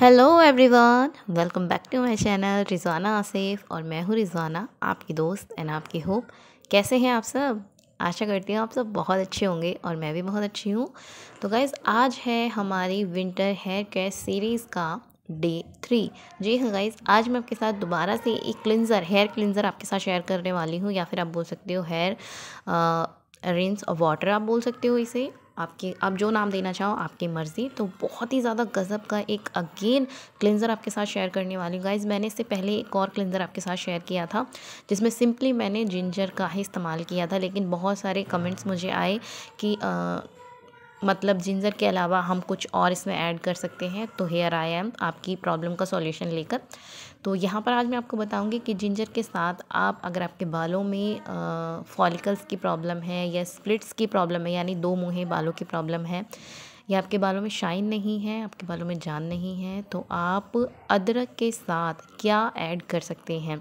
hello everyone welcome back to my channel Rizwana Asif और मैं हूँ रिजवाना आपकी दोस्त एंड आपकी होप कैसे हैं आप सब आशा करती हूँ आप सब बहुत अच्छे होंगे और मैं भी बहुत अच्छी हूँ तो गाइज़ आज है हमारी विंटर हेयर केयर सीरीज़ का डे थ्री जी हाँ गाइज आज मैं आपके साथ दोबारा से एक क्लिनज़र हेयर क्लिनज़र आपके साथ शेयर करने वाली हूँ या फिर आप बोल सकते हो हेयर रिंस और वाटर आप बोल सकते हो इसे आपके आप जो नाम देना चाहो आपकी मर्ज़ी तो बहुत ही ज़्यादा गज़ब का एक अगेन क्लिनज़र आपके साथ शेयर करने वाली हूँ गाइज़ मैंने इससे पहले एक और क्लिनज़र आपके साथ शेयर किया था जिसमें सिंपली मैंने जिंजर का ही इस्तेमाल किया था लेकिन बहुत सारे कमेंट्स मुझे आए कि आ, मतलब जिंजर के अलावा हम कुछ और इसमें ऐड कर सकते हैं तो हेयर आई एम आपकी प्रॉब्लम का सॉल्यूशन लेकर तो यहाँ पर आज मैं आपको बताऊँगी कि जिंजर के साथ आप अगर आपके बालों में फॉलिकल्स की प्रॉब्लम है या स्प्लिट्स की प्रॉब्लम है यानी दो मुँहे बालों की प्रॉब्लम है या आपके बालों में शाइन नहीं है आपके बालों में जान नहीं है तो आप अदरक के साथ क्या ऐड कर सकते हैं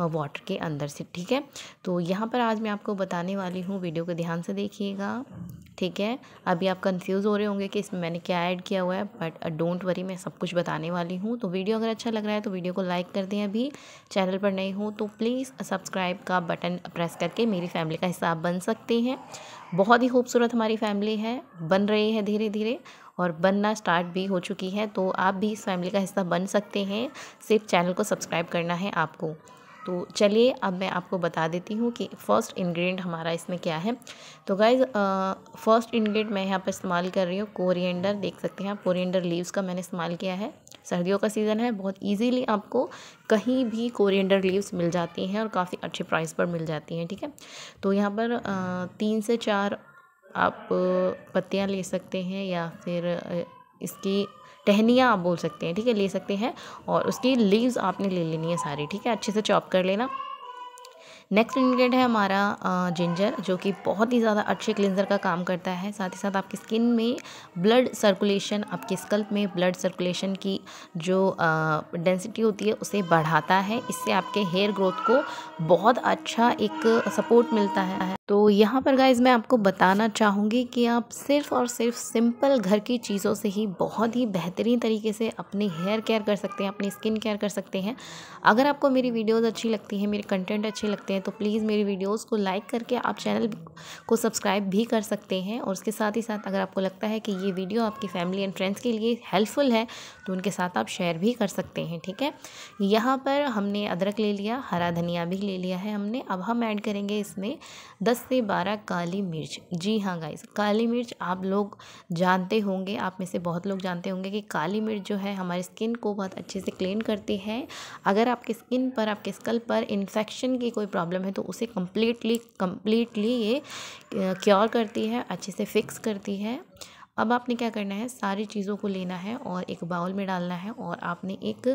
वाटर के अंदर से ठीक है तो यहाँ पर आज मैं आपको बताने वाली हूँ वीडियो को ध्यान से देखिएगा ठीक है अभी आप कंफ्यूज हो रहे होंगे कि इसमें मैंने क्या ऐड किया हुआ है बट डोंट वरी मैं सब कुछ बताने वाली हूँ तो वीडियो अगर अच्छा लग रहा है तो वीडियो को लाइक कर दें अभी चैनल पर नहीं हो तो प्लीज़ सब्सक्राइब का बटन प्रेस करके मेरी फैमिली का हिस्सा आप बन सकते हैं बहुत ही खूबसूरत हमारी फैमिली है बन रही है धीरे धीरे और बनना स्टार्ट भी हो चुकी है तो आप भी इस फैमिली का हिस्सा बन सकते हैं सिर्फ चैनल को सब्सक्राइब करना है आपको तो चलिए अब मैं आपको बता देती हूँ कि फ़र्स्ट इंग्रेडिएंट हमारा इसमें क्या है तो गाइज फ़र्स्ट इंग्रेडिएंट मैं यहाँ पर इस्तेमाल कर रही हूँ कोरिएंडर देख सकते हैं आप कोरिएंडर लीव्स का मैंने इस्तेमाल किया है सर्दियों का सीज़न है बहुत इजीली आपको कहीं भी कोरिएंडर लीव्स मिल जाती हैं और काफ़ी अच्छे प्राइस पर मिल जाती हैं ठीक है तो यहाँ पर आ, तीन से चार आप पत्तियाँ ले सकते हैं या फिर इसकी टहनियाँ आप बोल सकते हैं ठीक है ले सकते हैं और उसकी लीव्स आपने ले लेनी है सारी ठीक है अच्छे से चॉप कर लेना नेक्स्ट इन्ग्रीडियंट है हमारा जिंजर जो कि बहुत ही ज़्यादा अच्छे क्लिनजर का काम करता है साथ ही साथ आपकी स्किन में ब्लड सर्कुलेशन आपके स्कल्प में ब्लड सर्कुलेशन की जो डेंसिटी होती है उसे बढ़ाता है इससे आपके हेयर ग्रोथ को बहुत अच्छा एक सपोर्ट मिलता है तो यहाँ पर गाइज मैं आपको बताना चाहूँगी कि आप सिर्फ और सिर्फ सिंपल घर की चीज़ों से ही बहुत ही बेहतरीन तरीके से अपने हेयर केयर कर सकते हैं अपनी स्किन केयर कर सकते हैं अगर आपको मेरी वीडियोस अच्छी लगती हैं मेरे कंटेंट अच्छे लगते हैं तो प्लीज़ मेरी वीडियोस को लाइक करके आप चैनल को सब्सक्राइब भी कर सकते हैं और उसके साथ ही साथ अगर आपको लगता है कि ये वीडियो आपकी फैमिली एंड फ्रेंड्स के लिए हेल्पफुल है तो उनके साथ आप शेयर भी कर सकते हैं ठीक है यहाँ पर हमने अदरक ले लिया हरा धनिया भी ले लिया है हमने अब हम ऐड करेंगे इसमें दस से बारह काली मिर्च जी हाँ गाइस काली मिर्च आप लोग जानते होंगे आप में से बहुत लोग जानते होंगे कि काली मिर्च जो है हमारी स्किन को बहुत अच्छे से क्लीन करती है अगर आपके स्किन पर आपके स्कल पर इन्फेक्शन की कोई प्रॉब्लम है तो उसे कम्प्लीटली कम्प्लीटली ये क्योर करती है अच्छे से फिक्स करती है अब आपने क्या करना है सारी चीज़ों को लेना है और एक बाउल में डालना है और आपने एक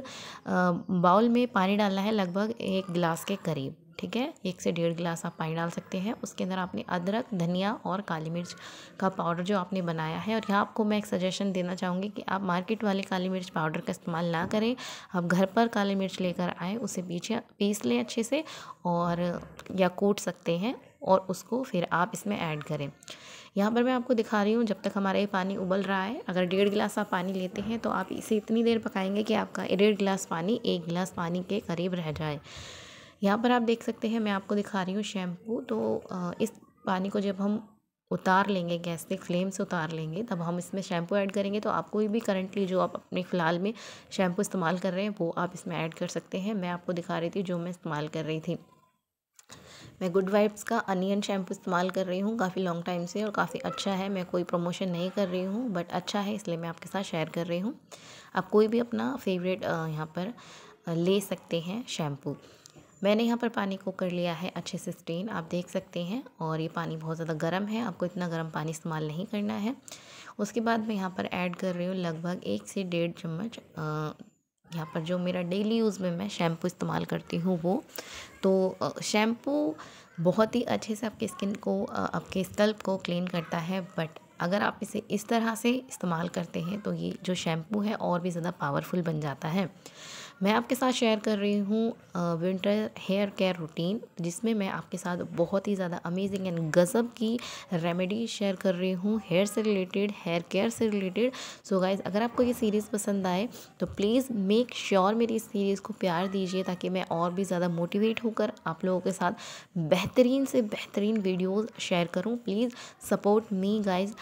बाउल में पानी डालना है लगभग एक गिलास के करीब ठीक है एक से डेढ़ गिलास आप पानी डाल सकते हैं उसके अंदर आपने अदरक धनिया और काली मिर्च का पाउडर जो आपने बनाया है और यहाँ आपको मैं एक सजेशन देना चाहूँगी कि आप मार्केट वाले काली मिर्च पाउडर का इस्तेमाल ना करें आप घर पर काली मिर्च लेकर आए उसे पीछे पीस लें अच्छे से और या कूट सकते हैं और उसको फिर आप इसमें ऐड करें यहाँ पर मैं आपको दिखा रही हूँ जब तक हमारा ये पानी उबल रहा है अगर डेढ़ गिलास आप पानी लेते हैं तो आप इसे इतनी देर पकाएंगे कि आपका डेढ़ गिलास पानी एक गिलास पानी के करीब रह जाए यहाँ पर आप देख सकते हैं मैं आपको दिखा रही हूँ शैम्पू तो इस पानी को जब हम उतार लेंगे गैस से फ्लेम से उतार लेंगे तब हम इसमें शैम्पू ऐड करेंगे तो आप कोई भी करंटली जो आप अपने फ़िलहाल में शैम्पू इस्तेमाल कर रहे हैं वो आप इसमें ऐड कर सकते हैं मैं आपको दिखा रही थी जो मैं इस्तेमाल कर रही थी मैं गुड वाइब्स का अनियन शैम्पू इस्तेमाल कर रही हूँ काफ़ी लॉन्ग टाइम से और काफ़ी अच्छा है मैं कोई प्रमोशन नहीं कर रही हूँ बट अच्छा है इसलिए मैं आपके साथ शेयर कर रही हूँ आप कोई भी अपना फेवरेट यहाँ पर ले सकते हैं शैम्पू मैंने यहाँ पर पानी को कर लिया है अच्छे से स्टेन आप देख सकते हैं और ये पानी बहुत ज़्यादा गर्म है आपको इतना गर्म पानी इस्तेमाल नहीं करना है उसके बाद मैं यहाँ पर ऐड कर रही हूँ लगभग एक से डेढ़ चम्मच यहाँ पर जो मेरा डेली यूज़ में मैं शैम्पू इस्तेमाल करती हूँ वो तो शैम्पू बहुत ही अच्छे से आपके स्किन को आपके स्कल्प को क्लीन करता है बट अगर आप इसे इस तरह से इस्तेमाल करते हैं तो ये जो शैम्पू है और भी ज़्यादा पावरफुल बन जाता है मैं आपके साथ शेयर कर रही हूँ विंटर हेयर केयर रूटीन जिसमें मैं आपके साथ बहुत ही ज़्यादा अमेजिंग एंड गज़ब की रेमेडी शेयर कर रही हूँ हेयर से रिलेटेड हेयर केयर से रिलेटेड सो गाइज अगर आपको ये सीरीज़ पसंद आए तो प्लीज़ मेक श्योर मेरी इस सीरीज़ को प्यार दीजिए ताकि मैं और भी ज़्यादा मोटिवेट होकर आप लोगों के साथ बेहतरीन से बेहतरीन वीडियोज़ शेयर करूँ प्लीज़ सपोर्ट मी गाइज़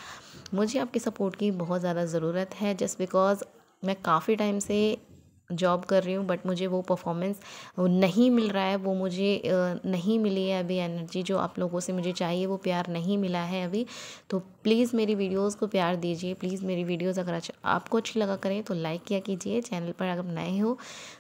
मुझे आपकी सपोर्ट की बहुत ज़्यादा ज़रूरत है जस्ट बिकॉज़ मैं काफ़ी टाइम से जॉब कर रही हूँ बट मुझे वो परफॉर्मेंस नहीं मिल रहा है वो मुझे नहीं मिली है अभी एनर्जी जो आप लोगों से मुझे चाहिए वो प्यार नहीं मिला है अभी तो प्लीज़ मेरी वीडियोस को प्यार दीजिए प्लीज़ मेरी वीडियोस अगर अच्छा आपको अच्छी लगा करें तो लाइक किया कीजिए चैनल पर अगर नए हो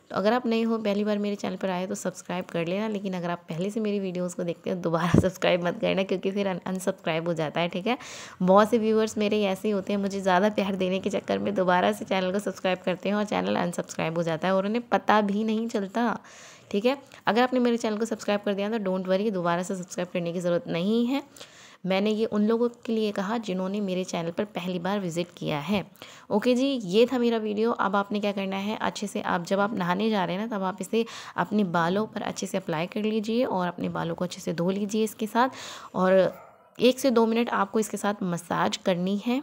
तो अगर आप नए हो पहली बार मेरे चैनल पर आए तो सब्सक्राइब कर लेना लेकिन अगर आप पहले से मेरी वीडियोस को देखते हो तो दोबारा सब्सक्राइब मत करना क्योंकि फिर अनसब्सक्राइब हो जाता है ठीक है बहुत से व्यूअर्स मेरे ऐसे ही होते हैं मुझे ज़्यादा प्यार देने के चक्कर में दोबारा से चैनल को सब्सक्राइब करते हैं और चैनल अनसब्सक्राइब हो जाता है और उन्हें पता भी नहीं चलता ठीक है अगर आपने मेरे चैनल को सब्सक्राइब कर दिया तो डोंट वरी दोबारा से सब्सक्राइब करने की ज़रूरत नहीं है मैंने ये उन लोगों के लिए कहा जिन्होंने मेरे चैनल पर पहली बार विज़िट किया है ओके जी ये था मेरा वीडियो अब आपने क्या करना है अच्छे से आप जब आप नहाने जा रहे हैं ना तब आप इसे अपने बालों पर अच्छे से अप्लाई कर लीजिए और अपने बालों को अच्छे से धो लीजिए इसके साथ और एक से दो मिनट आपको इसके साथ मसाज करनी है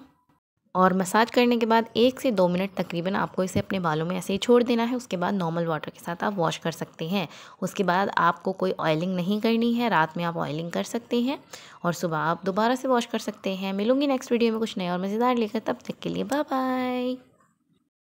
और मसाज करने के बाद एक से दो मिनट तकरीबन आपको इसे अपने बालों में ऐसे ही छोड़ देना है उसके बाद नॉर्मल वाटर के साथ आप वॉश कर सकते हैं उसके बाद आपको कोई ऑयलिंग नहीं करनी है रात में आप ऑयलिंग कर सकते हैं और सुबह आप दोबारा से वॉश कर सकते हैं मिलूंगी नेक्स्ट वीडियो में कुछ नए और मज़ेदार लेकर तब तक के लिए बाय बाय